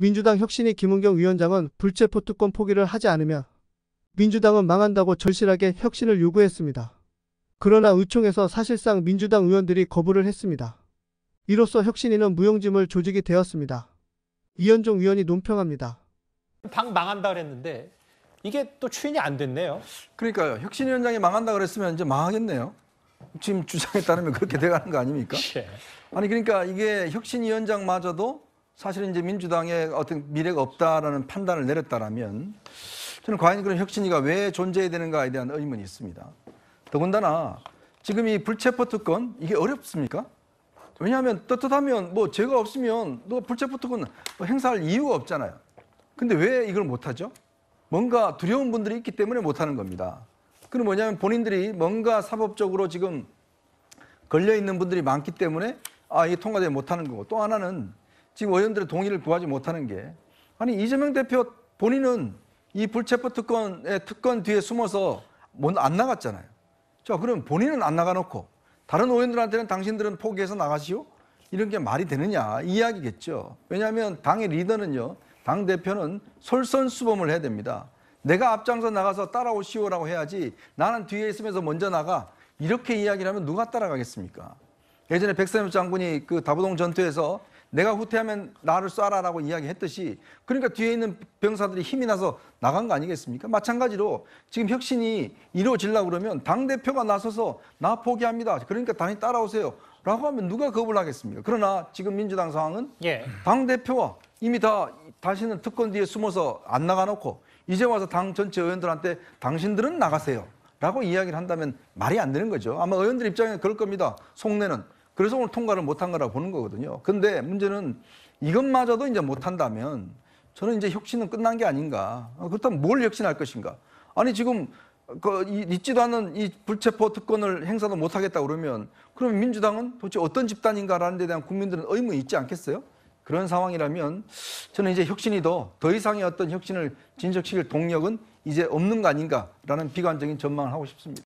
민주당 혁신위 김은경 위원장은 불체포 특권 포기를 하지 않으며 민주당은 망한다고 절실하게 혁신을 요구했습니다. 그러나 의총에서 사실상 민주당 의원들이 거부를 했습니다. 이로써 혁신위는 무용지물 조직이 되었습니다. 이현종 위원이 논평합니다. 당 망한다 그랬는데 이게 또 추인이 안 됐네요. 그러니까요. 혁신위원장이 망한다 그랬으면 이제 망하겠네요. 지금 주장에 따르면 그렇게 돼가는 거 아닙니까? 예. 아니 그러니까 이게 혁신위원장마저도 사실은 이제 민주당에 어떤 미래가 없다라는 판단을 내렸다라면 저는 과연 그런 혁신위가 왜 존재해야 되는가에 대한 의문이 있습니다. 더군다나 지금 이 불체포 특권 이게 어렵습니까? 왜냐하면 떳떳하면 뭐 죄가 없으면 누가 불체포 특권 뭐 행사할 이유가 없잖아요. 근데 왜 이걸 못하죠? 뭔가 두려운 분들이 있기 때문에 못하는 겁니다. 그럼 뭐냐면 본인들이 뭔가 사법적으로 지금 걸려 있는 분들이 많기 때문에 아 이게 통과되면 못하는 거고 또 하나는 지금 의원들의 동의를 구하지 못하는 게 아니 이재명 대표 본인은 이 불체포 특권의 특권 뒤에 숨어서 안 나갔잖아요. 자 그럼 본인은 안 나가놓고 다른 의원들한테는 당신들은 포기해서 나가시오 이런 게 말이 되느냐 이야기겠죠. 왜냐하면 당의 리더는요, 당 대표는 솔선수범을 해야 됩니다. 내가 앞장서 나가서 따라오시오라고 해야지 나는 뒤에 있으면서 먼저 나가 이렇게 이야기를 하면 누가 따라가겠습니까? 예전에 백선엽 장군이 그 다부동 전투에서 내가 후퇴하면 나를 쏴라라고 이야기했듯이 그러니까 뒤에 있는 병사들이 힘이 나서 나간 거 아니겠습니까? 마찬가지로 지금 혁신이 이루어지려고 그러면 당 대표가 나서서 나 포기합니다. 그러니까 당이 따라오세요. 라고 하면 누가 거부를 하겠습니까? 그러나 지금 민주당 상황은 예. 당 대표와 이미 다 다시는 특권 뒤에 숨어서 안 나가 놓고 이제 와서 당 전체 의원들한테 당신들은 나가세요. 라고 이야기를 한다면 말이 안 되는 거죠. 아마 의원들 입장에 그럴 겁니다. 속내는 그래서 오늘 통과를 못한 거라고 보는 거거든요. 근데 문제는 이것마저도 이제 못한다면 저는 이제 혁신은 끝난 게 아닌가. 어, 그렇다면 뭘 혁신할 것인가. 아니, 지금 그잊지도 않은 이 불체포 특권을 행사도 못하겠다 그러면 그럼 민주당은 도대체 어떤 집단인가라는 데 대한 국민들은 의문이 있지 않겠어요? 그런 상황이라면 저는 이제 혁신이 더, 더 이상의 어떤 혁신을 진척시킬 동력은 이제 없는 거 아닌가라는 비관적인 전망을 하고 싶습니다.